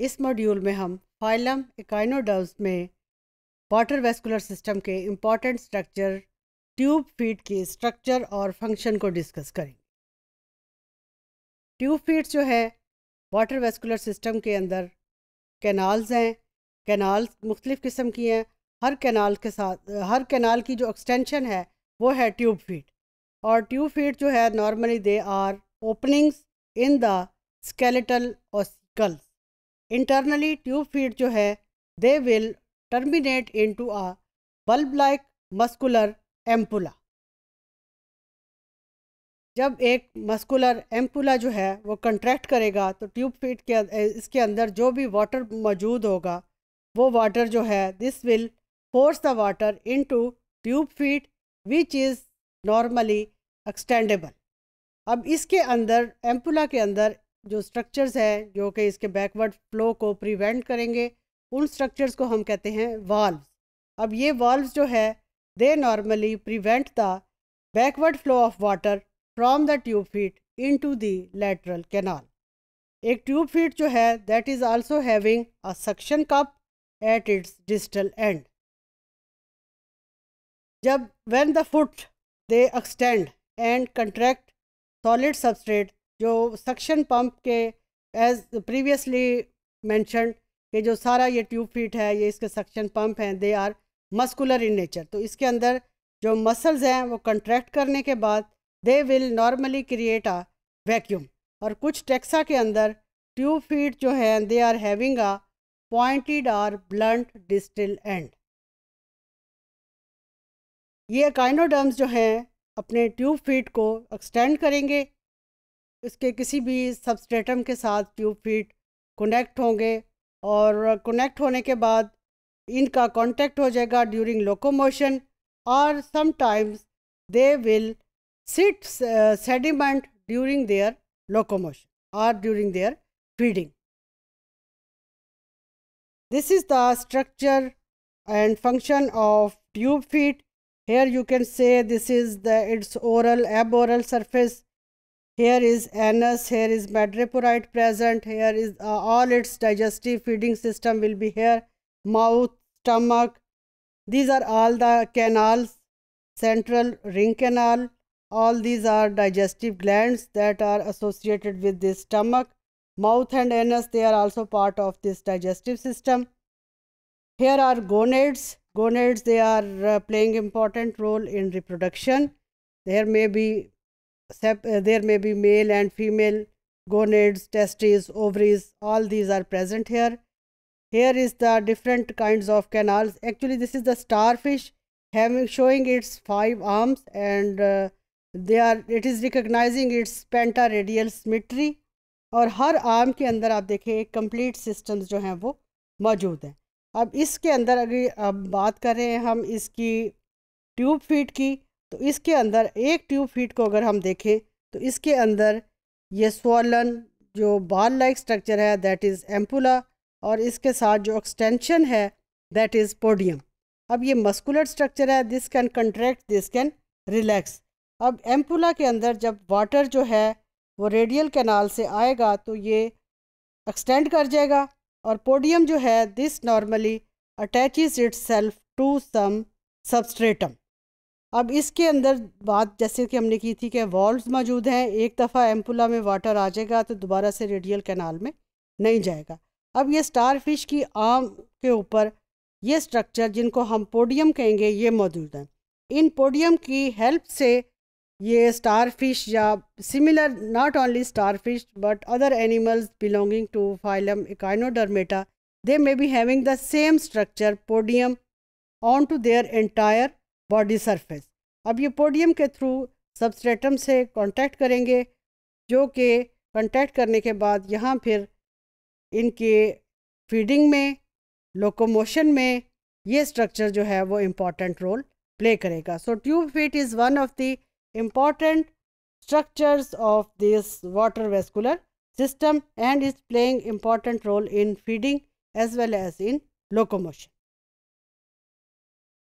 इस मॉड्यूल में हम फाइलम इकाइनोडर्म्स में वाटर वेस्कुलर सिस्टम के इम्पॉर्टेंट स्ट्रक्चर ट्यूब फीड की स्ट्रक्चर और फंक्शन को डिस्कस करेंगे ट्यूब फीड्स जो है वाटर वेस्कुलर सिस्टम के अंदर कैनाल्स हैं कैनाल्स मुख्तलिफ़ किस्म की हैं हर कैनाल के साथ हर कैनाल की जो एक्सटेंशन है वो है ट्यूब फीड और ट्यूब फीड जो है normally they are openings in the skeletal और स्कल्स इंटरनली ट्यूब फीड जो है they will terminate into a bulb like muscular ampulla जब एक मस्कुलर एम्पुला जो है वो कंट्रैक्ट करेगा तो ट्यूब फीड के इसके अंदर जो भी वाटर मौजूद होगा वो वाटर जो है this will force the water into tube feed which is normally extendable अब इसके अंदर एम्पुला के अंदर जो स्ट्रक्चर्स हैं जो कि इसके बैकवर्ड फ्लो को प्रिवेंट करेंगे उन स्ट्रक्चर्स को हम कहते हैं वाल्व अब ये वाल्व जो है they normally prevent the backward flow of water from the tube feet into the lateral canal एक ट्यूब फीट जो है that is also having a suction cup at its digital end जब when the foot they extend and contract solid substrate जो suction pump के as previously mention कि जो सारा ये ट्यूब फीट है ये इसके सक्शन पंप हैं they are muscular in nature तो इसके अंदर जो मसल्स हैं वो कंट्रैक्ट करने के बाद they will normally create a vacuum और कुछ टेक्सा के अंदर ट्यूब फीट जो हैं they are having a pointed or blunt distal end ये काइनोडर्म्स जो हैं अपने ट्यूब फीट को एक्सटेंड करेंगे इसके किसी भी सबस्टेटम के साथ ट्यूब फीट कनेक्ट होंगे और कनेक्ट होने के बाद इनका कांटेक्ट हो जाएगा ड्यूरिंग लोकोमोशन और sometimes they will sit sediment during their locomotion और during their feeding this is the structure and function of tube feet here you can say this is the its oral ab oral surface here is anus here is madreporite present here is uh, all its digestive feeding system will be here mouth stomach these are all the canals central ring canal all these are digestive glands that are associated with this stomach mouth and anus they are also part of this digestive system here are gonads gonads they are uh, playing important role in reproduction there may be there may be male and female gonads testis ovaries all these are present here here is the different kind of canals actually this is the star fish having showing its five arms and they are it is recognizing its penta radial symmetry और हर arm के अंदर आप देखें एक complete system जो हैं वो मौजूद हैं अब इसके अंदर अगर अब बात करें हम इसकी ट्यूब फीट की तो इसके अंदर एक ट्यूब फीट को अगर हम देखें तो इसके अंदर ये स्वलन जो बाल लाइक स्ट्रक्चर है दैट इज़ एम्पुला और इसके साथ जो एक्सटेंशन है दैट इज़ पोडियम अब ये मस्कुलर स्ट्रक्चर है this can contract this can relax अब एम्पुला के अंदर जब वाटर जो है वो रेडियल कैनाल से आएगा तो ये एक्सटेंड कर जाएगा और पोडियम जो है this normally attach itself to some substratum अब इसके अंदर बात जैसे कि हमने की थी कि वॉल्व मौजूद हैं एक दफ़ा एम्पुला में वाटर आ जाएगा तो दोबारा से रेडियल कैनाल में नहीं जाएगा अब ये स्टार फिश की आम के ऊपर ये स्ट्रक्चर जिनको हम पोडियम कहेंगे ये मौजूद हैं इन पोडियम की हेल्प से ये स्टार फिश या similar not only star fish but other animals belonging to phylum echinodermata they may be having the same structure podium on to their entire body surface अब ये पोडियम के through substratum से contact करेंगे जो कि contact करने के बाद यहाँ फिर इनके फीडिंग में लोकोमोशन में ये स्ट्रक्चर जो है वो इम्पॉर्टेंट रोल प्ले करेगा so tube feet is one of the important structures of this water vascular system and is playing important role in feeding as well as in locomotion